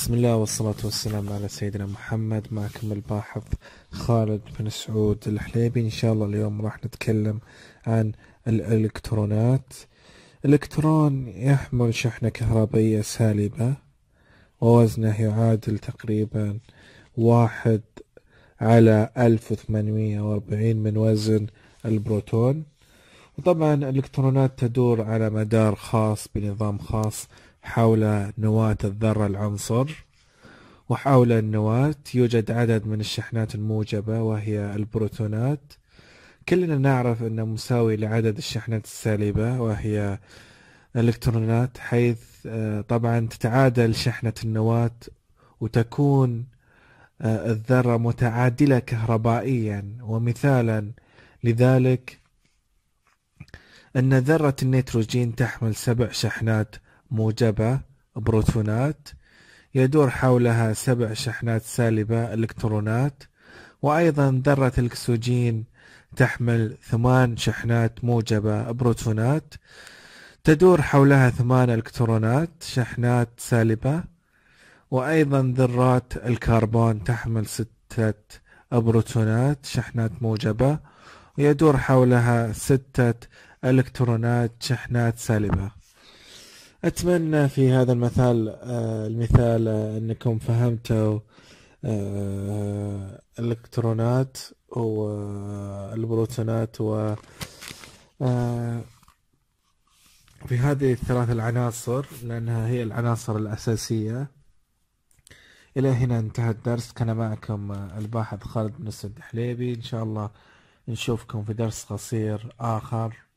بسم الله والصلاة والسلام على سيدنا محمد معكم الباحث خالد بن سعود الحليبي إن شاء الله اليوم راح نتكلم عن الإلكترونات الإلكترون يحمل شحنة كهربائية سالبة ووزنه يعادل تقريبا واحد على ألف وثمانمية وأربعين من وزن البروتون وطبعا الإلكترونات تدور على مدار خاص بنظام خاص حول نواة الذرة العنصر وحول النواة يوجد عدد من الشحنات الموجبة وهي البروتونات كلنا نعرف أن مساوي لعدد الشحنات السالبة وهي الإلكترونات حيث آه، طبعا تتعادل شحنة النواة وتكون آه، الذرة متعادلة كهربائيا ومثالا لذلك أن ذرة النيتروجين تحمل سبع شحنات موجبة بروتونات يدور حولها سبع شحنات سالبة إلكترونات وأيضا ذرة الأكسجين تحمل ثمان شحنات موجبة بروتونات تدور حولها ثمان إلكترونات شحنات سالبة وأيضا ذرات الكربون تحمل ستة بروتونات شحنات موجبة ويدور حولها ستة إلكترونات شحنات سالبة اتمنى في هذا المثال آه، المثال آه، انكم فهمتوا آه، الالكترونات والبروتونات و في هذه الثلاث العناصر لأنها هي العناصر الأساسية إلى هنا انتهى الدرس كان معكم الباحث خالد بن السد حليبي إن شاء الله نشوفكم في درس قصير آخر